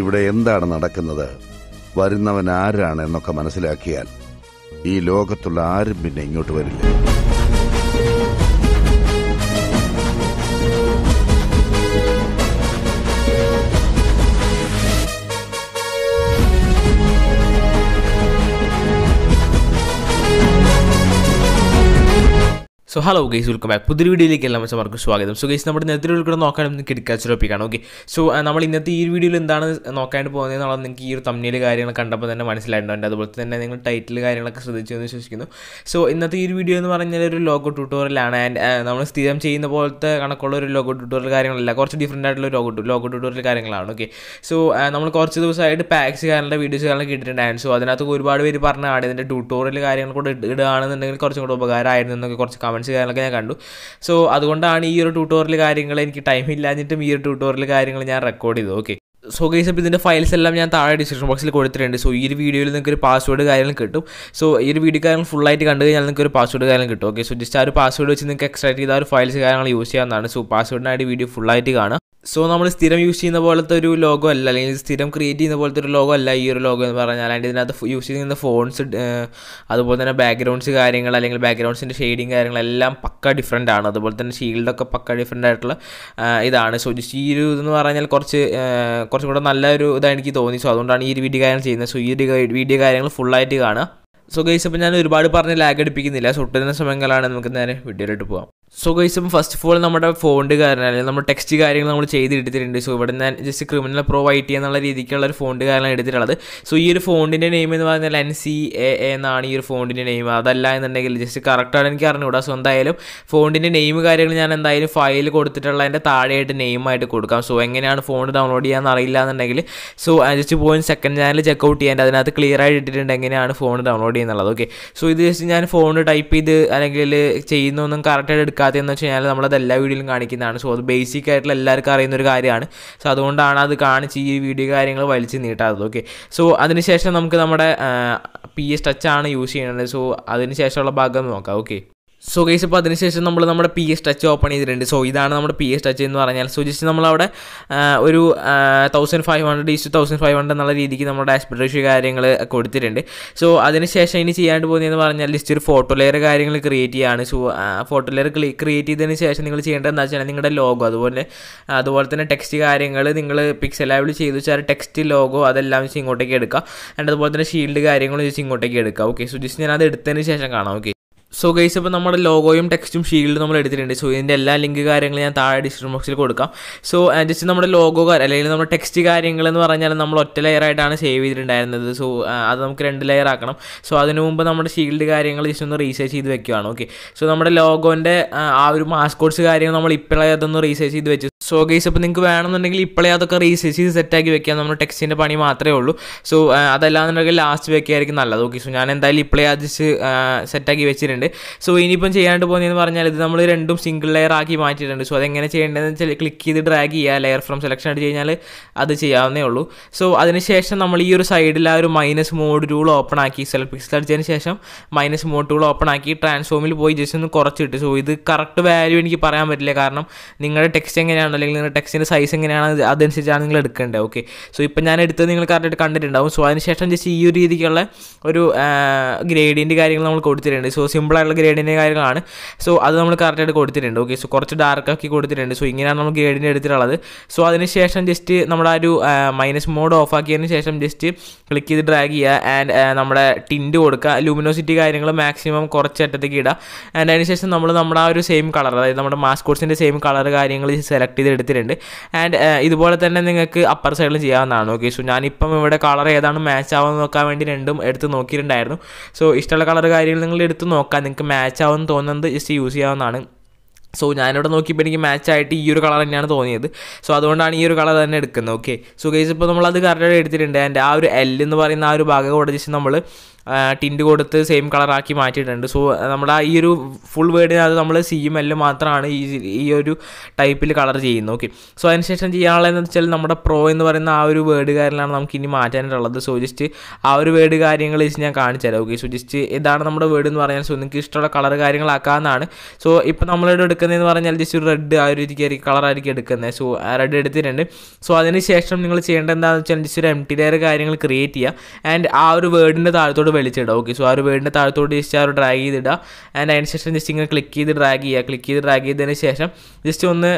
ഇവിടെ എന്താണ് നടക്കുന്നത് വരുന്നവൻ ആരാണ് എന്നൊക്കെ മനസ്സിലാക്കിയാൽ ഈ ലോകത്തുള്ള ആരും പിന്നെ ഇങ്ങോട്ട് വരില്ല so hello guys welcome back പുതിയ വീഡിയോയിലേക്ക് എല്ലാ മച്ചമാർക്കും സ്വാഗതം സോ ഗൈസ് നമ്മുടെ നേരത്തെ ഉൾക്കൂടെ നോക്കാൻ കിടക്കാച്ച ടോപ്പിക്കാണ് ഓക്കെ സോ നമ്മൾ ഇന്നത്തെ ഈ വീഡിയോയിൽ എന്താണ് നോക്കാണ്ട് പോകുന്നത് എന്നുള്ളത് നിങ്ങൾക്ക് ഈ ഒരു തമ്മിൽ കാര്യങ്ങൾ കണ്ടപ്പോൾ തന്നെ മനസ്സിലായിട്ടുണ്ട് അതുപോലെ തന്നെ നിങ്ങൾ ടൈറ്റിൽ കാര്യങ്ങളൊക്കെ ശ്രദ്ധിച്ചു എന്ന് വിശ്വസിക്കുന്നു സോ ഇന്നത്തെ ഈ വീഡിയോ എന്ന് പറഞ്ഞാൽ ഒരു ലോഗോ ട്യൂട്ടോറിയലാണ് ആൻഡ് നമ്മൾ സ്ഥിരം ചെയ്യുന്ന പോലത്തെ കണക്കുള്ള ഒരു ലോഗോ ട്യൂട്ടോറിയൽ കാര്യങ്ങളല്ല കുറച്ച് ഡിഫറെൻ്റ് ആയിട്ടുള്ള ലോഗോ ലോഗോ ട്യൂട്ടോറിയൽ കാര്യങ്ങളാണ് ഓക്കെ സോ നമ്മൾ കുറച്ച് ദിവസമായിട്ട് പാക്സ് കാരണം വീഡിയോസ് കാരണം കിട്ടിയിട്ടുണ്ടായിരുന്നു സോ അതിനകത്ത് ഒരുപാട് പേര് പറഞ്ഞാണ് ഇതിൻ്റെ ട്യൂട്ടോറിയൽ കാര്യങ്ങൾ കൂടെ ഇടുകയാണെന്നുണ്ടെങ്കിൽ കുറച്ചും കൂടെ ഉപകാരമായിരുന്നു എന്നൊക്കെ കുറച്ച് കമൻസ് കമൻസ് കാര്യങ്ങളൊക്കെ ഞാൻ കണ്ടു സോ അതുകൊണ്ടാണ് ഈ ഒരു ട്യൂട്ടോറിയൽ കാര്യങ്ങൾ എനിക്ക് ടൈം ഇല്ലാഞ്ഞിട്ടും ഈ ഒരു ട്യൂട്ടോറിയൽ കാര്യങ്ങൾ ഞാൻ റെക്കോർഡ് ചെയ്തു ഓക്കെ സോ ഗൈസ് അപ്പോൾ ഇതിൻ്റെ ഫയൽസ് എല്ലാം ഞാൻ താഴെ ഡിസ്ക്രിപ്ഷൻ ബോക്സിൽ കൊടുത്തിട്ടുണ്ട് സോ ഈ ഒരു വീഡിയോയിൽ നിങ്ങൾക്ക് ഒരു പാസ്വേഡ് കാര്യങ്ങൾ കിട്ടും സോ ഈ ഒരു വീഡിയോ കാര്യങ്ങൾ ഫുള്ളായിട്ട് കണ്ടു കഴിഞ്ഞാൽ നിങ്ങൾക്ക് ഒരു പാസ്വേഡ് കാര്യങ്ങൾ കിട്ടും ഓക്കെ സോ ജസ്റ്റ് ആ ഒരു പാസ്വേഡ് വെച്ച് നിങ്ങൾക്ക് എക്സ്ട്രാക്ട് ചെയ്ത ആ ഒരു ഫയൽസ് കാര്യങ്ങൾ യൂസ് ചെയ്യാവുന്നതാണ് സോ പാസ്വേഡിനായിട്ട് വീഡിയോ ഫുള്ളായിട്ട് കാണാം സോ നമ്മൾ സ്ഥിരം യൂസ് ചെയ്യുന്ന പോലത്തെ ഒരു ലോഗോ അല്ല അല്ലെങ്കിൽ സ്ഥിരം ക്രിയേറ്റ് ചെയ്യുന്ന പോലത്തെ ഒരു ലോഗോ അല്ല ഈ ഒരു ലോഗോ എന്ന് പറഞ്ഞാൽ അതിൻ്റെ ഇതിനകത്ത് യൂസ് ചെയ്യുന്ന ഫോൺസ് അതുപോലെ തന്നെ ബാക്ക്ഗ്രൗണ്ട്സ് കാര്യങ്ങൾ അല്ലെങ്കിൽ ബാക്ക്ഗ്രൗണ്ട്സിൻ്റെ ഷെയ്ഡിങ് കാര്യങ്ങളെല്ലാം പക്ക ഡിഫറെൻ്റ് ആണ് അതുപോലെ തന്നെ ഷീൽഡൊക്കെ പക്ക ഡിഫറെൻ്റ് ആയിട്ടുള്ള ഇതാണ് സോ ജസ്റ്റ് ഈ ഒരു ഇതെന്ന് പറഞ്ഞാൽ കുറച്ച് കുറച്ചും കൂടെ നല്ലൊരു ഇതാണ് എനിക്ക് തോന്നി സോ അതുകൊണ്ടാണ് ഈ ഒരു വീഡിയോ കാര്യങ്ങൾ ചെയ്യുന്നത് സോ ഈ ഒരു വീഡിയോ കാര്യങ്ങൾ ഫുള്ളായിട്ട് കാണുക സോ ഗൈസ് അപ്പോൾ ഞാൻ ഒരുപാട് പറഞ്ഞ് ലാഗ് അടിപ്പിക്കുന്നില്ല സോ ഒട്ടുന്ന സമയങ്ങളാണ് നമുക്ക് നേരെ വീഡിയോയിലോട്ട് പോകാം സോ ഗൈസ് ഇപ്പം ഫസ്റ്റ് ഓഫ് ഓൾ നമ്മുടെ ഫോണ്ട് കാരണം അല്ലെങ്കിൽ നമ്മുടെ ടെക്സ്റ്റ് കാര്യങ്ങൾ നമ്മൾ ചെയ്തെടുത്തിട്ടുണ്ട് സോ ഇവിടെ ഞാൻ just criminal pro I T എന്നുള്ള രീതിക്കുള്ള ഒരു ഫോണ്ട് കാരണം എടുത്തിട്ടുള്ളത് സോ ഈ ഒരു ഫോണിൻ്റെ നെയിം എന്ന് പറഞ്ഞാൽ എൻ സി എ എന്നാണ് ഈ ഒരു ഫോണിൻ്റെ നെയിം അതല്ല എന്നുണ്ടെങ്കിൽ ജസ്റ്റ് കറക്റ്റാണ് എനിക്ക് അറിഞ്ഞുകൂടാ സോ എന്തായാലും ഫോണിൻ്റെ നെയിം കാര്യങ്ങൾ ഞാൻ എന്തായാലും ഫയൽ കൊടുത്തിട്ടുള്ള കൊടുത്തിട്ടുള്ളതിൻ്റെ താഴെയായിട്ട് നെയിമായിട്ട് കൊടുക്കാം സോ എങ്ങനെയാണ് ഫോൺ ഡൗൺലോഡ് ചെയ്യാമെന്ന് അറിയില്ല എന്നുണ്ടെങ്കിൽ സോ ജസ്റ്റ് പോയി സെക്കൻഡ് ചാനൽ ചെക്കൗട്ട് ചെയ്യാൻ അതിനകത്ത് ക്ലിയർ ആയിട്ട് ഇട്ടിട്ടുണ്ട് എങ്ങനെയാണ് ഫോൺ ഡൗൺലോഡ് ചെയ്യുന്നുള്ളത് ഓക്കെ സോ ഇത് ജസ്റ്റ് ഞാൻ ഫോൺ ടൈപ്പ് ചെയ്ത് അല്ലെങ്കിൽ ചെയ്യുന്നൊന്നും കറക്റ്റായിട്ട് എടുക്കാത്തതെന്ന് വെച്ച് കഴിഞ്ഞാൽ നമ്മളത് എല്ലാ വീഡിയോയിലും കാണിക്കുന്നതാണ് സോ അത് ബേസിക് ആയിട്ടുള്ള എല്ലാവർക്കും അറിയുന്ന ഒരു കാര്യമാണ് സോ അതുകൊണ്ടാണ് അത് കാണിച്ച് ഈ വീഡിയോ കാര്യങ്ങൾ വലിച്ച് നീട്ടാത്തത് ഓക്കെ സോ അതിനുശേഷം നമുക്ക് നമ്മുടെ പി എസ് ടച്ചാണ് യൂസ് ചെയ്യുന്നത് സോ അതിനുശേഷമുള്ള ഭാഗം നോക്കാം ഓക്കെ സോ ഗൈസ് ഇപ്പോൾ അതിനുശേഷം നമ്മൾ നമ്മുടെ പി എസ് ടച്ച് ഓപ്പൺ ചെയ്തിട്ടുണ്ട് സോ ഇതാണ് നമ്മുടെ പി എസ് ടച്ച് എന്ന് പറഞ്ഞാൽ സോ ജസ്റ്റ് നമ്മളവിടെ ഒരു thousand five hundred is two thousand five hundred എന്നുള്ള രീതിക്ക് നമ്മുടെ ആസ്പിഡ് കാര്യങ്ങൾ കൊടുത്തിട്ടുണ്ട് സോ അതിനുശേഷം ഇനി ചെയ്യാണ്ട് പോകുന്നതെന്ന് പറഞ്ഞാൽ ജസ്റ്റ് ഒരു ഫോട്ടോ ലെയർ കാര്യങ്ങൾ ക്രിയേറ്റ് ചെയ്യാണ് സോ ഫോട്ടോ ലെയർ ക്രിയേറ്റ് ചെയ്തതിന് ശേഷം നിങ്ങൾ ചെയ്യേണ്ടത് എന്താ വെച്ചാൽ നിങ്ങളുടെ ലോഗോ അതുപോലെ അതുപോലെ തന്നെ ടെക്സ്റ്റ് കാര്യങ്ങൾ നിങ്ങൾ പിക്സൽ പിക്സലബിൾ ചെയ്തു വെച്ചാൽ ടെക്സ്റ്റ് ലോഗോ അതെല്ലാം വെച്ച് ഇങ്ങോട്ടേക്ക് എടുക്കുക ആൻഡ് അതുപോലെ തന്നെ ഷീൽഡ് കാര്യങ്ങളും വെച്ച് ഇങ്ങോട്ടേക്ക് എടുക്കുക ഓക്കെ സോ ജസ്റ്റ് ഞാൻ അത് എടുത്തതിന് ശേഷം കാണാം ഓക്കെ സോ ഗൈസ് ഇപ്പോൾ നമ്മുടെ ലോഗോയും ടെക്സ്റ്റും ഷീൽഡും നമ്മൾ എടുത്തിട്ടുണ്ട് സോ ഇതിൻ്റെ എല്ലാ ലിങ്ക് കാര്യങ്ങളും ഞാൻ താഴെ ഡിസ്ക്രിപ്ഷൻ ബോക്സിൽ കൊടുക്കാം സോ ജസ്റ്റ് uh, നമ്മുടെ ലോഗോ അല്ലെങ്കിൽ നമ്മുടെ ടെക്സ്റ്റ് കാര്യങ്ങൾ എന്ന് പറഞ്ഞാൽ നമ്മൾ ഒറ്റ ലെയർ ആയിട്ടാണ് സേവ് ചെയ്തിട്ടുണ്ടായിരുന്നത് സോ uh, അത് നമുക്ക് രണ്ട് ലെയർ ആക്കണം സോ അതിനു മുമ്പ് നമ്മുടെ ഷീൽഡ് കാര്യങ്ങൾ ജസ്റ്റ് ഒന്ന് റീസേർച്ച് ചെയ്ത് വെക്കുവാണ് ഓക്കെ സോ നമ്മുടെ ലോഗോൻ്റെ uh, ആ ഒരു മാസ്കോട്ട്സ് കാര്യങ്ങൾ നമ്മൾ ഇപ്പോഴേ അതൊന്ന് റീസേർച്ച് ചെയ്ത് വെച്ചു സോ ഗൈസ് ഇപ്പോൾ നിങ്ങൾക്ക് വേണമെന്നുണ്ടെങ്കിൽ ഇപ്പോഴേ അതൊക്കെ റീസേർച്ച് ചെയ്ത് സെറ്റാക്കി വെക്കാം നമ്മുടെ ടെക്സ്റ്റിൻ്റെ പണി മാത്രമേ ഉള്ളൂ സോ അതല്ലാന്നുണ്ടെങ്കിൽ ലാസ്റ്റ് വെക്കുകയായിരിക്കും നല്ലത് ഓക്കെ സോ ഞാൻ എന്തായാലും ഇപ്പോഴേ അത് സെറ്റാക്കി വെച്ചിട്ടുണ്ട് ചെയ്തിട്ടുണ്ട് സോ ഇനിയിപ്പം ചെയ്യാണ്ട് പോകുന്നതെന്ന് പറഞ്ഞാൽ ഇത് നമ്മൾ രണ്ടും സിംഗിൾ ലെയർ ആക്കി മാറ്റിയിട്ടുണ്ട് സോ അതെങ്ങനെ ചെയ്യേണ്ടതെന്ന് വെച്ചാൽ ക്ലിക്ക് ചെയ്ത് ഡ്രാഗ് ചെയ്യുക ലെയർ ഫ്രം സെലക്ഷൻ അടിച്ച് കഴിഞ്ഞാൽ അത് ചെയ്യാവുന്നേ ഉള്ളൂ സോ അതിനുശേഷം നമ്മൾ ഈ ഒരു സൈഡിൽ ആ ഒരു മൈനസ് മോഡ് ടൂൾ ഓപ്പൺ ആക്കി സെൽഫ് പിക്സൽ അടിച്ചതിന് ശേഷം മൈനസ് മോഡ് ടൂൾ ഓപ്പൺ ആക്കി ട്രാൻസ്ഫോമിൽ പോയി ജസ്റ്റ് ഒന്ന് കുറച്ചിട്ട് സോ ഇത് കറക്റ്റ് വാല്യൂ എനിക്ക് പറയാൻ പറ്റില്ല കാരണം നിങ്ങളുടെ ടെക്സ്റ്റ് എങ്ങനെയാണ് അല്ലെങ്കിൽ നിങ്ങളുടെ ടെക്സ്റ്റിൻ്റെ സൈസ് എങ്ങനെയാണ് അതനുസരിച്ചാണ് നിങ്ങൾ എടുക്കേണ്ടത് ഓക്കെ സോ ഇപ്പം ഞാൻ എടുത്തത് നിങ്ങൾ കറക്റ്റ് കണ്ടിട്ടുണ്ടാവും സോ അതിനുശേഷം ജസ്റ്റ് ഈ ഒരു രീതിക്കുള്ള ഒരു ഗ്രേഡിൻ്റെ കാര്യങ്ങൾ നമ്മൾ കൊടുത്തിട്ടുണ്ട് സോ സിമ്പിൾ സിമ്പിളായിട്ടുള്ള ഗ്രേഡിൻ്റെ കാര്യങ്ങളാണ് സോ അത് നമ്മൾ കറക്റ്റായിട്ട് കൊടുത്തിട്ടുണ്ട് ഓക്കെ സോ കുറച്ച് ഡാർക്ക് ആക്കി കൊടുത്തിട്ടുണ്ട് സോ ഇങ്ങനെയാണ് നമ്മൾ ഗ്രേഡിൻ്റെ എടുത്തിട്ടുള്ളത് സോ ശേഷം ജസ്റ്റ് നമ്മുടെ ഒരു മൈനസ് മോഡ് ഓഫ് ആക്കിയതിന് ശേഷം ജസ്റ്റ് ക്ലിക്ക് ചെയ്ത് ഡ്രാഗ് ചെയ്യുക ആൻഡ് നമ്മുടെ ടിൻറ്റ് കൊടുക്കുക ലൂമിനോസിറ്റി കാര്യങ്ങൾ മാക്സിമം കുറച്ച് അറ്റത്തേക്ക് ഇടുക ആൻഡ് അതിനുശേഷം നമ്മൾ നമ്മുടെ ആ ഒരു സെയിം കളർ അതായത് നമ്മുടെ മാസ്കോട്സിൻ്റെ സെയിം കളർ കാര്യങ്ങൾ സെലക്ട് ചെയ്ത് എടുത്തിട്ടുണ്ട് ആൻഡ് ഇതുപോലെ തന്നെ നിങ്ങൾക്ക് അപ്പർ സൈഡിലും ചെയ്യാവുന്നതാണ് ഓക്കെ സോ ഞാനിപ്പം ഇവിടെ കളർ ഏതാണ് മാച്ച് ആവാൻ നോക്കാൻ വേണ്ടി രണ്ടും എടുത്ത് നോക്കിയിട്ടുണ്ടായിരുന്നു സോ ഇഷ്ടമുള്ള കളർ കാര്യങ്ങൾ നിങ്ങൾ എടുത്ത് നോക്കുക നോക്കാം നിങ്ങൾക്ക് മാച്ച് ആവുമെന്ന് തോന്നുന്നത് ജസ്റ്റ് യൂസ് ചെയ്യാവുന്നതാണ് സോ ഞാനിവിടെ നോക്കിയപ്പോൾ എനിക്ക് മാച്ച് ആയിട്ട് ഈ ഒരു കളർ തന്നെയാണ് തോന്നിയത് സോ അതുകൊണ്ടാണ് ഈ ഒരു കളർ തന്നെ എടുക്കുന്നത് ഓക്കെ സോ ഗൈസ് ഇപ്പോൾ നമ്മളത് കറക്റ്റായിട്ട് എടുത്തിട്ടുണ്ട് ആൻഡ് ആ ഒരു എൽ എന്ന് പറയുന്ന ആ ഒരു ഭാഗം കൂടെ ജസ്റ്റ് നമ്മൾ ടിൻറ്റ് കൊടുത്ത് സെയിം കളറാക്കി മാറ്റിയിട്ടുണ്ട് സോ നമ്മുടെ ഈ ഒരു ഫുൾ വേർഡിനകത്ത് നമ്മൾ സി എം എല്ലും മാത്രമാണ് ഈ ഒരു ടൈപ്പിൽ കളർ ചെയ്യുന്നത് ഓക്കെ സോ അതിനുശേഷം ചെയ്യാനുള്ളതെന്ന് വെച്ചാൽ നമ്മുടെ പ്രോ എന്ന് പറയുന്ന ആ ഒരു വേർഡ് കാര്യമാണ് നമുക്ക് ഇനി മാറ്റാനായിട്ടുള്ളത് സോ ജസ്റ്റ് ആ ഒരു വേർഡ് കാര്യങ്ങൾ വെച്ച് ഞാൻ കാണിച്ചു തരാം ഓക്കെ സോ ജസ്റ്റ് ഇതാണ് നമ്മുടെ വേർഡ് എന്ന് പറഞ്ഞാൽ സോ നിങ്ങൾക്ക് ഇഷ്ടമുള്ള കളർ കാര്യങ്ങളാക്കാമെന്നാണ് സോ ഇപ്പോൾ നമ്മളിവിടെ എടുക്കുന്നതെന്ന് പറഞ്ഞാൽ ജസ്റ്റ് ഒരു റെഡ് ആ ഒരു രീതിക്കായിരിക്കും കളറായിരിക്കും എടുക്കുന്നത് സോ റെഡ് എടുത്തിട്ടുണ്ട് സോ അതിന് ശേഷം നിങ്ങൾ ചെയ്യേണ്ടത് എന്താണെന്ന് വെച്ചാൽ ജസ്റ്റ് ഒരു എം ടി ലെയർ കാര്യങ്ങൾ ക്രിയേറ്റ് ചെയ്യുക ആൻഡ് ആ ഒരു വേർഡിൻ്റെ താഴത്തോട് വലിച്ചിടുക ഓക്കെ സോ ആ ഒരു വേർഡിൻ്റെ താഴത്തോട്ട് ജസ്റ്റ് ആ ഒരു ഡ്രാഗ് ചെയ്തിടുക ആൻഡ് അതിന് ശേഷം ജസ്റ്റ് ഇങ്ങനെ ക്ലിക്ക് ചെയ്ത് ഡ്രാഗ് ചെയ്യുക ക്ലിക്ക് ചെയ്ത് ഡ്രാഗ് ചെയ്തതിന് ശേഷം ജസ്റ്റ് ഒന്ന്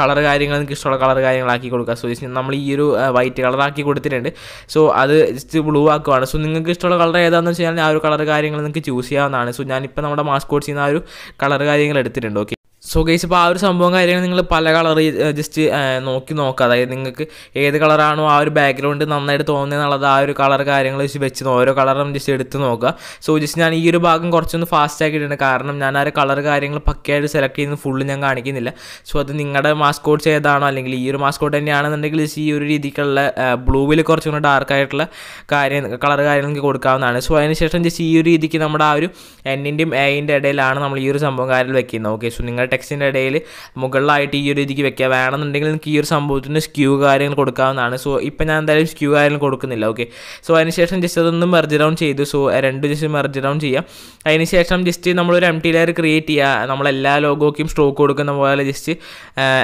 കളർ കാര്യങ്ങൾ നിങ്ങൾക്ക് ഇഷ്ടമുള്ള കളർ കാര്യങ്ങളാക്കി കൊടുക്കുക സോ ജസ്റ്റ് നമ്മൾ ഈ ഒരു വൈറ്റ് കളറാക്കി കൊടുത്തിട്ടുണ്ട് സോ അത് ജസ്റ്റ് ബ്ലൂ ആക്കുവാണ് സോ നിങ്ങൾക്ക് ഇഷ്ടമുള്ള കളർ ഏതാണെന്ന് വെച്ചാൽ ആ ഒരു കളർ കാര്യങ്ങൾ നിങ്ങൾക്ക് ചൂസ് ചെയ്യാവുന്നതാണ് സോ ഞാനിപ്പോൾ നമ്മുടെ മാസ്കോട്ട് ചെയ്യുന്ന ആ ഒരു കളർ കാര്യങ്ങൾ എടുത്തിട്ടുണ്ട് ഓക്കെ സോ ഗൈസ് ഇപ്പോൾ ആ ഒരു സംഭവം കാര്യങ്ങൾ നിങ്ങൾ പല കളർ ജസ്റ്റ് നോക്കി നോക്കുക അതായത് നിങ്ങൾക്ക് ഏത് കളറാണോ ആ ഒരു ബാക്ക്ഗ്രൗണ്ട് നന്നായിട്ട് തോന്നുന്നത് ആ ഒരു കളർ കാര്യങ്ങൾ വെച്ച് വെച്ച് ഓരോ കളറും ജസ്റ്റ് എടുത്ത് നോക്കുക സോ ജസ്റ്റ് ഞാൻ ഈ ഒരു ഭാഗം കുറച്ചൊന്ന് ഫാസ്റ്റ് ആക്കിയിട്ടുണ്ട് കാരണം ഞാൻ ആ ഒരു കളർ കാര്യങ്ങൾ പക്കയായിട്ട് സെലക്ട് ചെയ്യുന്ന ഫുള്ള് ഞാൻ കാണിക്കുന്നില്ല സോ അത് നിങ്ങളുടെ മാസ്കോട്ട്സ് ഏതാണോ അല്ലെങ്കിൽ ഈ ഒരു മാസ്കോട്ട് തന്നെയാണെന്നുണ്ടെങ്കിൽ ഈ ഒരു രീതിക്കുള്ള ബ്ലൂവിൽ കുറച്ചും കൂടെ ഡാർക്കായിട്ടുള്ള കാര്യം കളർ കാര്യങ്ങൾക്ക് കൊടുക്കാവുന്നതാണ് സോ അതിനുശേഷം ജസ്റ്റ് ഈ ഒരു രീതിക്ക് നമ്മുടെ ആ ഒരു എന്നിൻ്റെയും എയിൻ്റെ ഇടയിലാണ് നമ്മൾ ഈ ഒരു സംഭവം കാര്യങ്ങൾ വെക്കുന്നത് ഓക്കെ സോ നിങ്ങളുടെ ടെക്സ്റ്റിൻ്റെ ഇടയിൽ മുകളിലായിട്ട് ഈ ഒരു രീതിക്ക് വെക്കുക വേണമെന്നുണ്ടെങ്കിൽ നിങ്ങൾക്ക് ഈ ഒരു സംഭവത്തിന് സ്ക്യൂ കാര്യങ്ങൾ കൊടുക്കാവുന്നതാണ് സോ ഇപ്പം ഞാൻ എന്തായാലും സ്ക്യൂ കാര്യങ്ങൾ കൊടുക്കുന്നില്ല ഓക്കെ സോ അതിനുശേഷം ജസ്റ്റ് അതൊന്നും മെർജ് ഡൗൺ ചെയ്തു സോ രണ്ട് ജസ്റ്റ് മെർജ് ഡൗൺ ചെയ്യുക അതിനുശേഷം ജസ്റ്റ് നമ്മളൊരു എം ടി ലെയർ ക്രിയേറ്റ് ചെയ്യുക നമ്മളെല്ലാ ലോഗോക്കും സ്ട്രോക്ക് കൊടുക്കുന്ന പോലെ ജസ്റ്റ്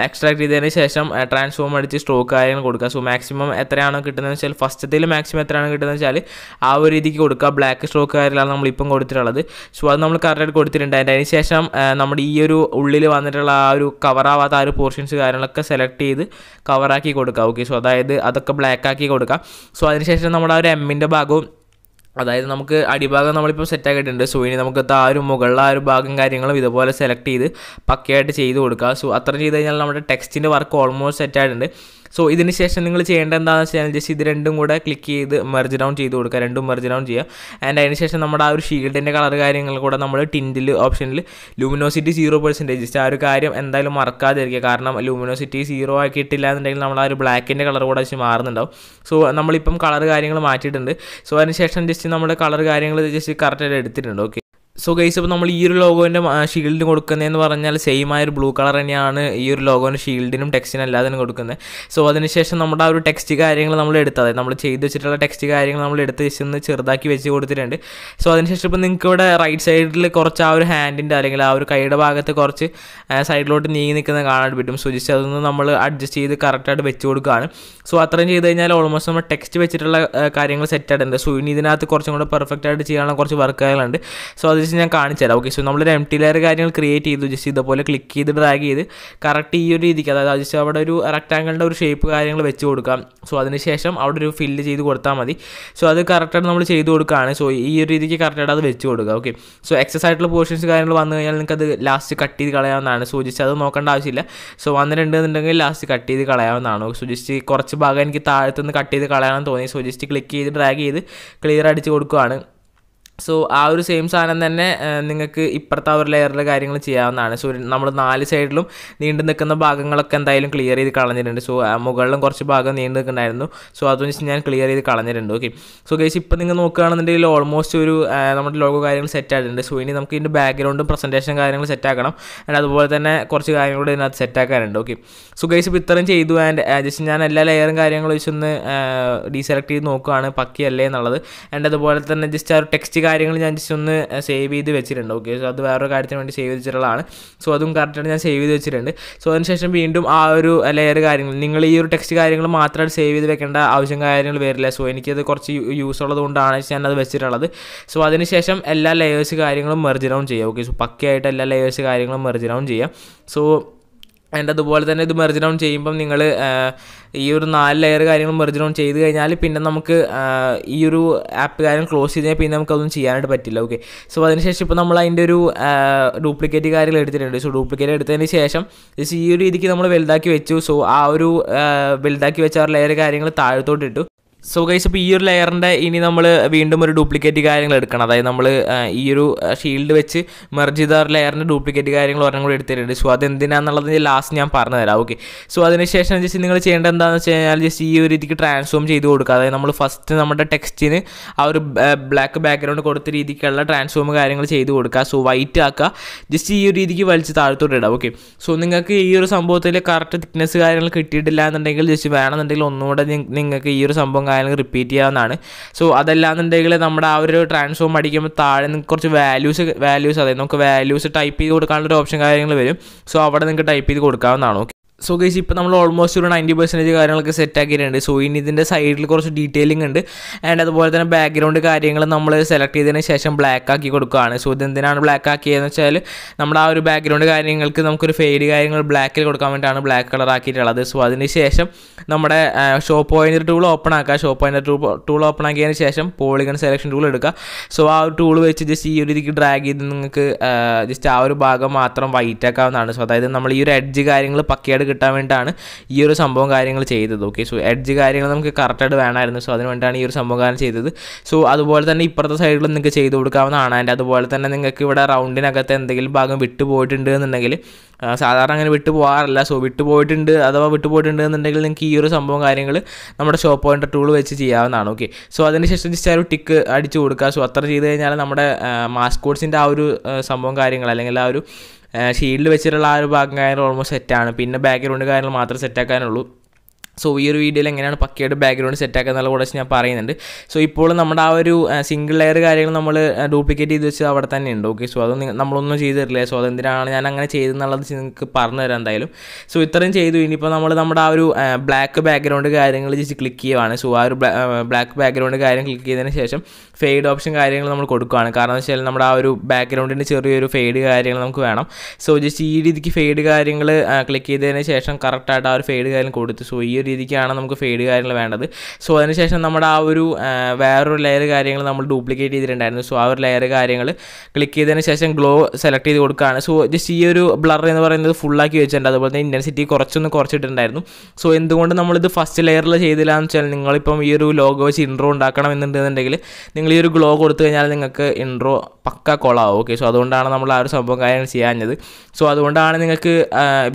എക്സ്ട്രാക്ട് ചെയ്തതിന് ശേഷം ട്രാൻസ്ഫോം അടിച്ച് സ്ട്രോക്ക് കാര്യങ്ങൾ കൊടുക്കുക സോ മാക്സിമം എത്രയാണോ കിട്ടുന്നതെന്ന് വെച്ചാൽ ഫസ്റ്റത്തിൽ മാക്സിമം എത്രയാണ് കിട്ടുന്നത് വെച്ചാൽ ആ ഒരു രീതിക്ക് കൊടുക്കുക ബ്ലാക്ക് സ്ട്രോക്ക് കാര്യങ്ങളാണ് നമ്മളിപ്പം കൊടുത്തിട്ടുള്ളത് സോ അത് നമ്മൾ കറക്റ്റായിട്ട് കൊടുത്തിട്ടുണ്ട് അതിന് ശേഷം നമ്മുടെ ഈ ഒരു ഉള്ളിൽ വന്നിട്ടുള്ള ആ ഒരു കവറാവാത്ത ആ ഒരു പോർഷൻസ് കാര്യങ്ങളൊക്കെ സെലക്ട് ചെയ്ത് കവറാക്കി കൊടുക്കുക ഓക്കെ സോ അതായത് അതൊക്കെ ബ്ലാക്ക് ആക്കി കൊടുക്കുക സോ അതിനുശേഷം നമ്മുടെ ആ ഒരു എമ്മിൻ്റെ ഭാഗവും അതായത് നമുക്ക് അടിഭാഗം നമ്മളിപ്പോൾ സെറ്റ് ആക്കിയിട്ടുണ്ട് സോ ഇനി നമുക്ക് ആ ഒരു മുകളിലെ ആ ഒരു ഭാഗം കാര്യങ്ങളും ഇതുപോലെ സെലക്ട് ചെയ്ത് പക്കയായിട്ട് ചെയ്ത് കൊടുക്കുക സോ അത്രയും ചെയ്ത് കഴിഞ്ഞാൽ നമ്മുടെ ടെക്സ്റ്റിൻ്റെ വർക്ക് ഓൾമോസ്റ്റ് സെറ്റ് ആയിട്ടുണ്ട് സോ ഇതിന് ശേഷം നിങ്ങൾ ചെയ്യേണ്ട എന്താണെന്ന് വെച്ചാൽ ജസ്റ്റ് ഇത് രണ്ടും കൂടെ ക്ലിക്ക് ചെയ്ത് മെർജ് ഡൗൺ ചെയ്ത് കൊടുക്കുക രണ്ടും മെർജ് ഡൗൺ ചെയ്യുക ആൻഡ് അതിന് ശേഷം നമ്മുടെ ആ ഒരു ഷീൽഡിൻ്റെ കളർ കാര്യങ്ങൾ കൂടെ നമ്മൾ ടിൻറ്റിൽ ഓപ്ഷനിൽ ലൂമിനോസിറ്റി സീറോ പെർസെൻറ്റേജ് ജസ്റ്റ് ആ ഒരു കാര്യം എന്തായാലും മറക്കാതിരിക്കുക കാരണം ലൂമിനോസിറ്റി സീറോ ആക്കിയിട്ടില്ല എന്നുണ്ടെങ്കിൽ നമ്മൾ ആ ഒരു ബ്ലാക്കിൻ്റെ കളർ കൂടെ വെച്ച് മാറുന്നുണ്ടാവും സോ നമ്മളിപ്പം കളർ കാര്യങ്ങൾ മാറ്റിയിട്ടുണ്ട് സോ അതിന് ശേഷം ജസ്റ്റ് നമ്മുടെ കളർ കാര്യങ്ങൾ ജസ്റ്റ് കറക്റ്റായിട്ട് എടുത്തിട്ടുണ്ട് ഓക്കെ സോ ഗൈസ് ഇപ്പോൾ നമ്മൾ ഈ ഒരു ലോഗോൻ്റെ ഷീൽഡിന് കൊടുക്കുന്നതെന്ന് പറഞ്ഞാൽ സെയിം ആയൊരു ബ്ലൂ കളർ തന്നെയാണ് ഈ ഒരു ലോഗോൻ്റെ ഷീൽഡിനും ടെക്സ്റ്റിനും അല്ലാതെ തന്നെ കൊടുക്കുന്നത് സോ അതിനുശേഷം നമ്മുടെ ആ ഒരു ടെക്സ്റ്റ് കാര്യങ്ങൾ നമ്മൾ എടുത്ത് അതായത് നമ്മൾ ചെയ്ത് വെച്ചിട്ടുള്ള ടെക്സ്റ്റ് കാര്യങ്ങൾ നമ്മൾ എടുത്ത് വെച്ചൊന്ന് ചെറുതാക്കി വെച്ച് കൊടുത്തിട്ടുണ്ട് സോ അതിനുശേഷം ഇപ്പോൾ നിങ്ങൾക്ക് ഇവിടെ റൈറ്റ് സൈഡിൽ കുറച്ച് ആ ഒരു ഹാൻഡിൻ്റെ അല്ലെങ്കിൽ ആ ഒരു കൈയുടെ ഭാഗത്ത് കുറച്ച് സൈഡിലോട്ട് നീങ്ങി നിൽക്കുന്നത് കാണാൻ പറ്റും സോ ജസ്റ്റ് അതൊന്ന് നമ്മൾ അഡ്ജസ്റ്റ് ചെയ്ത് കറക്റ്റായിട്ട് വെച്ച് കൊടുക്കുകയാണ് സോ അത്രയും ചെയ്ത് കഴിഞ്ഞാൽ ഓൾമോസ്റ്റ് നമ്മൾ ടെക്സ്റ്റ് വെച്ചിട്ടുള്ള കാര്യങ്ങൾ സെറ്റ് ആയിട്ടുണ്ട് സോ ഇനി ഇതിനകത്ത് കുറച്ചും കൂടെ പെർഫെക്റ്റ് ആയിട്ട് ചെയ്യാനുള്ള കുറച്ച് വർക്കുകളുണ്ട് സോ അത് ജസ്റ്റ് ഞാൻ കാണിച്ചുതരാം ഓക്കെ സോ നമ്മളൊരു എം ടി ലെയർ കാര്യങ്ങൾ ക്രിയേറ്റ് ചെയ്തു ജസ്റ്റ് ഇതുപോലെ ക്ലിക്ക് ചെയ്ത് ഡ്രാഗ് ചെയ്ത് കറക്റ്റ് ഈ ഒരു രീതിക്ക് അതായത് ജസ്റ്റ് അവിടെ ഒരു റെക്റ്റാങ്കിളിൻ്റെ ഒരു ഷേപ്പ് കാര്യങ്ങൾ വെച്ച് കൊടുക്കാം സോ അതിനുശേഷം അവിടെ ഒരു ഫില്ല് ചെയ്ത് കൊടുത്താൽ മതി സോ അത് കറക്റ്റായിട്ട് നമ്മൾ ചെയ്ത് കൊടുക്കുകയാണ് സോ ഈ ഒരു രീതിക്ക് കറക്റ്റായിട്ട് അത് വെച്ച് കൊടുക്കുക ഓക്കെ സോ എക്സസ് ആയിട്ടുള്ള പോർഷൻസ് കാര്യങ്ങൾ വന്നു കഴിഞ്ഞാൽ നിങ്ങൾക്ക് അത് ലാസ്റ്റ് കട്ട് ചെയ്ത് കളയാവുന്നതാണ് സോ ജസ്റ്റ് അത് നോക്കേണ്ട ആവശ്യമില്ല സോ വന്നിട്ടുണ്ടെന്നുണ്ടെങ്കിൽ ലാസ്റ്റ് കട്ട് ചെയ്ത് കളയാവുന്നതാണ് സോ ജസ്റ്റ് കുറച്ച് ഭാഗം എനിക്ക് താഴത്തുനിന്ന് കട്ട് ചെയ്ത് കളയാൻ തോന്നി സോ ജസ്റ്റ് ക്ലിക്ക് ചെയ്ത് ഡ്രാഗ് ചെയ്ത് ക്ലിയർ അടിച്ച് കൊടുക്കുകയാണ് സോ ആ ഒരു സെയിം സാധനം തന്നെ നിങ്ങൾക്ക് ഇപ്പുറത്തെ ആ ഒരു ലെയറിൽ കാര്യങ്ങൾ ചെയ്യാവുന്നതാണ് സോ നമ്മൾ നാല് സൈഡിലും നീണ്ടു നിൽക്കുന്ന ഭാഗങ്ങളൊക്കെ എന്തായാലും ക്ലിയർ ചെയ്ത് കളഞ്ഞിട്ടുണ്ട് സോ മുകളിലും കുറച്ച് ഭാഗം നീണ്ടു നിൽക്കുന്നുണ്ടായിരുന്നു സോ അതുകൊണ്ട് ഞാൻ ക്ലിയർ ചെയ്ത് കളഞ്ഞിട്ടുണ്ട് ഓക്കെ സോ ഗൈസ് ഇപ്പോൾ നിങ്ങൾ നോക്കുകയാണെന്നുണ്ടെങ്കിൽ ഓൾമോസ്റ്റ് ഒരു നമ്മുടെ ലോഗോ കാര്യങ്ങൾ സെറ്റ് ആയിട്ടുണ്ട് സോ ഇനി നമുക്ക് ഇതിൻ്റെ ബാക്ക്ഗ്രൗണ്ടും പ്രസൻറ്റേഷൻ കാര്യങ്ങൾ സെറ്റ് ആക്കണം ആൻഡ് അതുപോലെ തന്നെ കുറച്ച് കാര്യങ്ങൾ ഇതിനകത്ത് സെറ്റ് ആക്കാനുണ്ട് ഓക്കെ സോ ഗൈസ് ഇപ്പോൾ ഇത്രയും ചെയ്തു ആൻഡ് ജസ്റ്റ് ഞാൻ എല്ലാ ലെയറും കാര്യങ്ങളും വെച്ചൊന്ന് ഡീസെലക്ട് ചെയ്ത് നോക്കുകയാണ് പക്കിയല്ലേ എന്നുള്ളത് ആൻഡ് അതുപോലെ തന്നെ ജസ്റ്റ് ആ ഒരു ടെക്സ്റ്റ് കാര്യങ്ങൾ ഞാൻ ജസ്റ്റ് ഒന്ന് സേവ് ചെയ്ത് വെച്ചിട്ടുണ്ട് ഓക്കെ സോ അത് വേറൊരു കാര്യത്തിന് വേണ്ടി സേവ് ചെയ്തിട്ടുള്ളതാണ് വെച്ചിട്ടുള്ളതാണ് സോ അതും കറക്റ്റായിട്ട് ഞാൻ സേവ് ചെയ്ത് വെച്ചിട്ടുണ്ട് സോ അതിനുശേഷം വീണ്ടും ആ ഒരു ലെയർ കാര്യങ്ങൾ നിങ്ങൾ ഈ ഒരു ടെക്സ്റ്റ് കാര്യങ്ങൾ മാത്രമായിട്ട് സേവ് ചെയ്ത് വെക്കേണ്ട ആവശ്യം കാര്യങ്ങൾ വരില്ല സോ എനിക്കത് കുറച്ച് യൂസ് ഉള്ളത് കൊണ്ടാണ് ഞാനത് വെച്ചിട്ടുള്ളത് സോ അതിനുശേഷം എല്ലാ ലെയേഴ്സ് കാര്യങ്ങളും മെർജ് ഡൗൺ ചെയ്യുക ഓക്കെ സോ പക്കയായിട്ട് എല്ലാ ലെയേഴ്സ് കാര്യങ്ങളും മെർജ് ഡൗൺ ചെയ്യാം സോ ആൻഡ് അതുപോലെ തന്നെ ഇത് മെർജ് ഡൗൺ ചെയ്യുമ്പം നിങ്ങൾ ഈ ഒരു നാല് ലെയർ കാര്യങ്ങൾ മെർജ് ഡൗൺ ചെയ്ത് കഴിഞ്ഞാൽ പിന്നെ നമുക്ക് ഈ ഒരു ആപ്പ് കാര്യം ക്ലോസ് ചെയ്ത് കഴിഞ്ഞാൽ പിന്നെ നമുക്കതൊന്നും ചെയ്യാനായിട്ട് പറ്റില്ല ഓക്കെ സോ അതിനുശേഷം ഇപ്പോൾ നമ്മൾ അതിൻ്റെ ഒരു ഡ്യൂപ്ലിക്കേറ്റ് കാര്യങ്ങൾ എടുത്തിട്ടുണ്ട് സോ ഡ്യൂപ്ലിക്കേറ്റ് എടുത്തതിന് ശേഷം ജസ്റ്റ് ഈ ഒരു രീതിക്ക് നമ്മൾ വലുതാക്കി വെച്ചു സോ ആ ഒരു വലുതാക്കി വെച്ച ആ ലെയർ കാര്യങ്ങൾ താഴത്തോട്ടിട്ടു സോ ഗൈസ് ഇപ്പോൾ ഈ ഒരു ലെയറിൻ്റെ ഇനി നമ്മൾ വീണ്ടും ഒരു ഡ്യൂപ്ലിക്കേറ്റ് കാര്യങ്ങൾ എടുക്കണം അതായത് നമ്മൾ ഈ ഒരു ഷീൽഡ് വെച്ച് മെർജ് ചെയ്ത ഒരു ലെയറിൻ്റെ ഡ്യൂപ്ലിക്കേറ്റ് കാര്യങ്ങൾ ഒരെണ്ണം കൂടി എടുത്തിട്ടുണ്ട് സോ അത് എന്തിനാണെന്നുള്ളത് ലാസ്റ്റ് ഞാൻ പറഞ്ഞു തരാം ഓക്കെ സോ അതിനുശേഷം ജസ്റ്റ് നിങ്ങൾ ചെയ്യേണ്ടത് എന്താണെന്ന് വെച്ച് കഴിഞ്ഞാൽ ജസ്റ്റ് ഈ ഒരു രീതിക്ക് ട്രാൻസ്ഫോം ചെയ്ത് കൊടുക്കുക അതായത് നമ്മൾ ഫസ്റ്റ് നമ്മുടെ ടെക്സ്റ്റിന് ആ ഒരു ബ്ലാക്ക് ബാക്ക്ഗ്രൗണ്ട് കൊടുത്ത രീതിക്കുള്ള ട്രാൻസ്ഫോം കാര്യങ്ങൾ ചെയ്ത് കൊടുക്കുക സോ വൈറ്റ് ആക്കുക ജസ്റ്റ് ഈ ഒരു രീതിക്ക് വലിച്ച് താഴത്തോട്ട് ഇടാം ഓക്കെ സോ നിങ്ങൾക്ക് ഈ ഒരു സംഭവത്തിൽ കറക്റ്റ് തിക്നെസ് കാര്യങ്ങൾ കിട്ടിയിട്ടില്ല എന്നുണ്ടെങ്കിൽ ജസ്റ്റ് വേണമെന്നുണ്ടെങ്കിൽ ഒന്നുകൂടെ നിങ്ങൾക്ക് ഈ ഒരു സംഭവം കാര്യങ്ങൾ റിപ്പീറ്റ് ചെയ്യാവുന്നതാണ് സോ അതല്ലാന്നുണ്ടെങ്കിൽ നമ്മുടെ ആ ഒരു ട്രാൻസ്ഫോം അടിക്കുമ്പോൾ താഴെ നിങ്ങൾക്ക് കുറച്ച് വാല്യൂസ് വാല്യൂസ് അതായത് നമുക്ക് വാല്യൂസ് ടൈപ്പ് ചെയ്ത് കൊടുക്കാനുള്ളൊരു ഓപ്ഷൻ കാര്യങ്ങൾ വരും സോ അവിടെ നിങ്ങൾക്ക് ടൈപ്പ് ചെയ്ത് കൊടുക്കാവുന്നതാണ് സോ ഗൈസ് ഇപ്പോൾ നമ്മൾ ഓൾമോസ്റ്റ് ഒരു നയൻറ്റി പെർസെൻറ്റേജ് കാര്യങ്ങളൊക്കെ സെറ്റ് ആക്കിയിട്ടുണ്ട് സോ ഇനി ഇതിൻ്റെ സൈഡിൽ കുറച്ച് ഡീറ്റെയിലിംഗ് ഉണ്ട് ആൻഡ് അതുപോലെ തന്നെ ബാക്ക്ഗ്രൗണ്ട് കാര്യങ്ങൾ നമ്മൾ സെലക്ട് ചെയ്തതിന് ശേഷം ബ്ലാക്ക് ആക്കി കൊടുക്കുകയാണ് സോ ഇതെന്തിനാണ് ബ്ലാക്ക് ആക്കിയതെന്ന് വെച്ചാൽ നമ്മുടെ ആ ഒരു ബാക്ക്ഗ്രൗണ്ട് കാര്യങ്ങൾക്ക് നമുക്കൊരു ഫെയ്ഡ് കാര്യങ്ങൾ ബ്ലാക്കിൽ കൊടുക്കാൻ വേണ്ടിയിട്ടാണ് ബ്ലാക്ക് കളർ ആക്കിയിട്ടുള്ളത് സോ അതിന് ശേഷം നമ്മുടെ ഷോ പോയിൻ്റ് ടൂൾ ഓപ്പൺ ആക്കുക show point tool tool open ആക്കിയതിന് ശേഷം പോളിഗൺ സെലക്ഷൻ ടൂൾ എടുക്കുക സോ ആ ഒരു ടൂൾ വെച്ച് ജസ്റ്റ് ഈ ഒരു രീതിക്ക് ഡ്രാഗ് ചെയ്ത് നിങ്ങൾക്ക് ജസ്റ്റ് ആ ഒരു ഭാഗം മാത്രം വൈറ്റ് ആക്കാവുന്നതാണ് സോ അതായത് നമ്മൾ ഈ ഒരു എഡ്ജ് കാര്യങ്ങൾ പക്കയായിട്ട് കിട്ടാൻ വേണ്ടിയിട്ടാണ് ഈ ഒരു സംഭവം കാര്യങ്ങൾ ചെയ്തത് ഓക്കെ സോ എഡ്ജ് കാര്യങ്ങൾ നമുക്ക് കറക്റ്റായിട്ട് വേണമായിരുന്നു സോ അതിന് വേണ്ടിയിട്ടാണ് ഈ ഒരു സംഭവം കാര്യം ചെയ്തത് സോ അതുപോലെ തന്നെ ഇപ്പുറത്തെ സൈഡിൽ നിങ്ങൾക്ക് ചെയ്ത് കൊടുക്കാവുന്നതാണ് അതിൻ്റെ അതുപോലെ തന്നെ നിങ്ങൾക്ക് ഇവിടെ റൗണ്ടിനകത്ത് എന്തെങ്കിലും ഭാഗം വിട്ടു പോയിട്ടുണ്ട് എന്നുണ്ടെങ്കിൽ സാധാരണ അങ്ങനെ വിട്ടു പോകാറില്ല സോ വിട്ടു പോയിട്ടുണ്ട് അഥവാ വിട്ടു പോയിട്ടുണ്ട് എന്നുണ്ടെങ്കിൽ നിങ്ങൾക്ക് ഈ ഒരു സംഭവം കാര്യങ്ങൾ നമ്മുടെ ഷോ പോയിൻ്റർ ടൂൾ വെച്ച് ചെയ്യാവുന്നതാണ് ഓക്കെ സോ അതിനുശേഷം ജസ്റ്റ് ഒരു ടിക്ക് അടിച്ചു കൊടുക്കുക സോ അത്ര ചെയ്ത് കഴിഞ്ഞാൽ നമ്മുടെ മാസ്കോട്സിൻ്റെ ആ ഒരു സംഭവം കാര്യങ്ങൾ അല്ലെങ്കിൽ ആ ഒരു ഷീൽഡ് വെച്ചിട്ടുള്ള ആ ഒരു ഭാഗം കാര്യങ്ങൾ ഓൾമോസ്റ്റ് സെറ്റാണ് പിന്നെ ബാക്ക്ഗ്രൗണ്ട് കാര്യങ്ങൾ മാത്രം സെറ്റാക്കാനുള്ളൂ സോ ഈ ഒരു വീഡിയോയിൽ എങ്ങനെയാണ് പക്കയുടെ ബാക്ക്ഗ്രൗണ്ട് സെറ്റാക്കുക എന്നുള്ള കൂടെ ഞാൻ പറയുന്നുണ്ട് സോ ഇപ്പോൾ നമ്മുടെ ആ ഒരു സിംഗിൾ ലെയർ കാര്യങ്ങൾ നമ്മൾ ഡ്യൂപ്ലിക്കേറ്റ് ചെയ്ത് വെച്ചാൽ അവിടെ തന്നെ ഉണ്ട് ഓക്കെ സോ അത് നമ്മളൊന്നും ചെയ്തിട്ടില്ല സോ അതെന്തിനാണ് ഞാൻ അങ്ങനെ ചെയ്തെന്നുള്ളത് നിങ്ങൾക്ക് പറഞ്ഞു തരാം എന്തായാലും സോ ഇത്രയും ചെയ്തു ഇനിയിപ്പോൾ നമ്മൾ നമ്മുടെ ആ ഒരു ബ്ലാക്ക് ബാക്ക്ഗ്രൗണ്ട് കാര്യങ്ങൾ ജസ്റ്റ് ക്ലിക്ക് ചെയ്യുവാണ് സോ ആ ഒരു ബ്ലാക്ക് ബാക്ക്ഗ്രൗണ്ട് കാര്യം ക്ലിക്ക് ചെയ്തതിന് ശേഷം ഫെയ്ഡ് ഓപ്ഷൻ കാര്യങ്ങൾ നമ്മൾ കൊടുക്കുകയാണ് കാരണം എന്ന് വെച്ചാൽ നമ്മുടെ ആ ഒരു ബാക്ക്ഗ്രൗണ്ടിൻ്റെ ചെറിയൊരു ഫെയ്ഡ് കാര്യങ്ങൾ നമുക്ക് വേണം സോ ജസ്റ്റ് ഈ രീതിക്ക് ഫെയ്ഡ് കാര്യങ്ങൾ ക്ലിക്ക് ചെയ്തതിന് ശേഷം കറക്റ്റായിട്ട് ആ ഒരു ഫെയ്ഡ് കാര്യം കൊടുത്തു സോ ഈ ഒരു രീതിക്കാണ് നമുക്ക് ഫെയ്ഡ് കാര്യങ്ങൾ വേണ്ടത് സോ അതിനുശേഷം നമ്മുടെ ആ ഒരു വേറൊരു ലെയർ കാര്യങ്ങൾ നമ്മൾ ഡ്യൂപ്ലിക്കേറ്റ് ചെയ്തിട്ടുണ്ടായിരുന്നു സോ ആ ഒരു ലെയർ കാര്യങ്ങൾ ക്ലിക്ക് ചെയ്തതിന് ശേഷം ഗ്ലോ സെലക്ട് ചെയ്ത് കൊടുക്കുകയാണ് സോ ജസ്റ്റ് ഈ ഒരു ബ്ലർ എന്ന് പറയുന്നത് ഫുള്ളാക്കി വെച്ചിട്ടുണ്ട് അതുപോലെ തന്നെ ഇൻറ്റൻസിറ്റി കുറച്ചൊന്ന് കുറച്ചിട്ടുണ്ടായിരുന്നു സോ എന്തുകൊണ്ട് നമ്മളിത് ഫസ്റ്റ് ലെയറിൽ ചെയ്തില്ല എന്ന് വെച്ചാൽ നിങ്ങളിപ്പം ഈ ഒരു ലോഗോ വെച്ച് ഇൻട്രോ ഉണ്ടാക്കണം എന്നുണ്ടെന്നുണ്ടെങ്കിൽ നിങ്ങൾ ഈ ഒരു ഗ്ലോ കൊടുത്തു കഴിഞ്ഞാൽ നിങ്ങൾക്ക് ഇൻട്രോ പക്ക കൊളാവും ഓക്കെ സോ അതുകൊണ്ടാണ് നമ്മൾ ആ ഒരു സംഭവം കാര്യങ്ങൾ ചെയ്യാഞ്ഞത് സോ അതുകൊണ്ടാണ് നിങ്ങൾക്ക്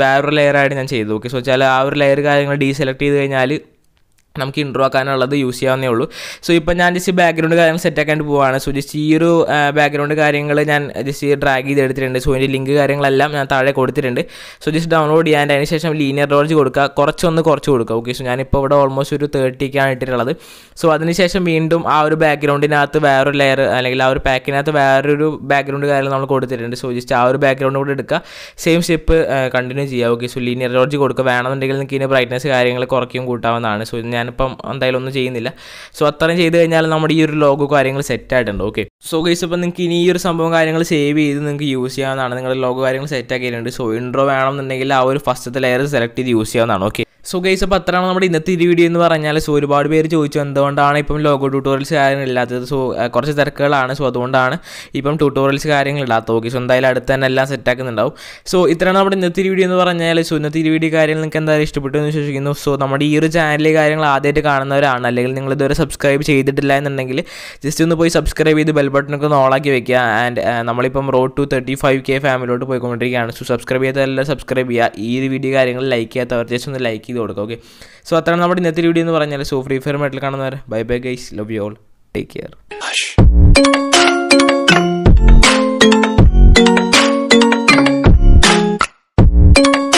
വേറൊരു ലെയറായിട്ട് ഞാൻ ചെയ്തത് ഓക്കെ സോ വെച്ചാൽ ആ ഒരു ലെയർ കാര്യങ്ങൾ ഡീ സെലക്ട് ചെയ്ത് കഴിഞ്ഞാൽ നമുക്ക് ഇൻട്രോ ആക്കാനുള്ളത് യൂസ് ചെയ്യാവുന്നേ ഉള്ളൂ സോ ഇപ്പോൾ ഞാൻ ജസ്റ്റ് ബാക്ക്ഗ്രൗണ്ട് കാര്യങ്ങൾ സെറ്റ് ആക്കാണ്ട് പോവാണ് സോ ജസ്റ്റ് ഈ ഒരു ബാക്ക്ഗ്രൗണ്ട് കാര്യങ്ങൾ ഞാൻ ജസ്റ്റ് ഡ്രാഗ് ചെയ്ത് എടുത്തിട്ടുണ്ട് സോ എൻ്റെ ലിങ്ക് കാര്യങ്ങളെല്ലാം ഞാൻ താഴെ കൊടുത്തിട്ടുണ്ട് സോ ജസ്റ്റ് ഡൗൺലോഡ് ചെയ്യാൻ അതിന് ശേഷം ലീനിയർ റോൾജ് കൊടുക്കുക കുറച്ചൊന്ന് കുറച്ച് കൊടുക്കുക ഓക്കെ സോ ഞാനിപ്പോൾ ഇവിടെ ഓൾമോസ്റ്റ് ഒരു തേർട്ടിക്കാണ് ഇട്ടിട്ടുള്ളത് സോ ശേഷം വീണ്ടും ആ ഒരു ബാക്ക്ഗ്രൗണ്ടിനകത്ത് വേറൊരു ലെയർ അല്ലെങ്കിൽ ആ ഒരു പാക്കിനകത്ത് വേറൊരു ബാക്ക്ഗ്രൗണ്ട് കാര്യങ്ങൾ നമ്മൾ കൊടുത്തിട്ടുണ്ട് സോ ജസ്റ്റ് ആ ഒരു ബാക്ക്ഗ്രൗണ്ട് കൂടെ എടുക്കുക സെയിം സ്റ്റെപ്പ് കണ്ടിന്യൂ ചെയ്യുക ഓക്കെ സോ ലീനിയർ റോൾജ് കൊടുക്കുക വേണമെന്നുണ്ടെങ്കിൽ നിങ്ങൾക്ക് ബ്രൈറ്റ്നസ് കാര്യങ്ങൾ കുറയ്ക്കും കൂട്ടാവുന്നതാണ് സോ ഞാനിപ്പം എന്തായാലും ഒന്നും ചെയ്യുന്നില്ല സോ അത്രയും ചെയ്ത് കഴിഞ്ഞാൽ നമ്മുടെ ഈ ഒരു ലോഗോ കാര്യങ്ങൾ സെറ്റായിട്ടുണ്ട് ഓക്കെ സോ ഗൈസ് ഇപ്പം നിങ്ങൾക്ക് ഇനി ഈ ഒരു സംഭവം കാര്യങ്ങൾ സേവ് ചെയ്ത് നിങ്ങൾക്ക് യൂസ് ചെയ്യാവുന്നതാണ് നിങ്ങളുടെ ലോഗോ കാര്യങ്ങൾ സെറ്റ് ആക്കിയിട്ടുണ്ട് സോ ഇൻട്രോ വേണമെന്നുണ്ടെങ്കിൽ ആ ഒരു ഫസ്റ്റത്തെ ലെയർ സെലക്ട് ചെയ്ത് യൂസ് ചെയ്യാവുന്നതാണ് ഓക്കെ സോ ഗൈസ് അപ്പോൾ അത്രയാണ് നമ്മുടെ ഇന്നത്തെ ഈ വീഡിയോ എന്ന് പറഞ്ഞാൽ സോ ഒരുപാട് പേര് ചോദിച്ചു എന്തുകൊണ്ടാണ് ഇപ്പം ലോഗോ ട്യൂട്ടോറിയൽസ് കാര്യങ്ങളില്ലാത്തത് സോ കുറച്ച് തിരക്കുകളാണ് സോ അതുകൊണ്ടാണ് ഇപ്പം ട്യൂട്ടോറിയൽസ് കാര്യങ്ങളില്ലാത്ത ഓക്കെ സോ എന്തായാലും അടുത്ത് തന്നെ എല്ലാം സെറ്റാക്കുന്നുണ്ടാവും സോ ഇത്രയാണ് നമ്മുടെ ഇന്നത്തെ വീഡിയോ എന്ന് പറഞ്ഞാൽ സോ ഇന്നത്തെ വീഡിയോ കാര്യങ്ങൾ നിങ്ങൾക്ക് എന്തായാലും ഇഷ്ടപ്പെട്ടു എന്ന് വിശ്വസിക്കുന്നു സോ നമ്മുടെ ഈ ഒരു ചാനലിലെ കാര്യങ്ങൾ ആദ്യമായിട്ട് കാണുന്നവരാണ് അല്ലെങ്കിൽ നിങ്ങൾ ഇതുവരെ സബ്സ്ക്രൈബ് ചെയ്തിട്ടില്ല എന്നുണ്ടെങ്കിൽ ജസ്റ്റ് ഒന്ന് പോയി സബ്സ്ക്രൈബ് ചെയ്ത് ബെൽ ബട്ടനൊക്കെ ഒന്ന് ഓളാക്കി വെക്കുക ആൻഡ് നമ്മളിപ്പം road to thirty five K ഫാമിലിയോട്ട് പോയിക്കൊണ്ടിരിക്കുകയാണ് സോ സബ്സ്ക്രൈബ് ചെയ്താൽ സബ്സ്ക്രൈബ് ചെയ്യുക ഈ ഒരു വീഡിയോ കാര്യങ്ങൾ ലൈക്ക് ചെയ്യാത്തവർ ജസ്റ്റ് ഒന്ന് ലൈക്ക് ചെയ്ത് കൊടുക്കുക ഓക്കെ സോ അത്രയാണ് നമ്മുടെ ഇന്നത്തെ വീഡിയോ എന്ന് പറഞ്ഞാൽ സോ ഫ്രീ ഫയർ മെറ്റൽ കാണുന്നവർ bye bye guys love you all take care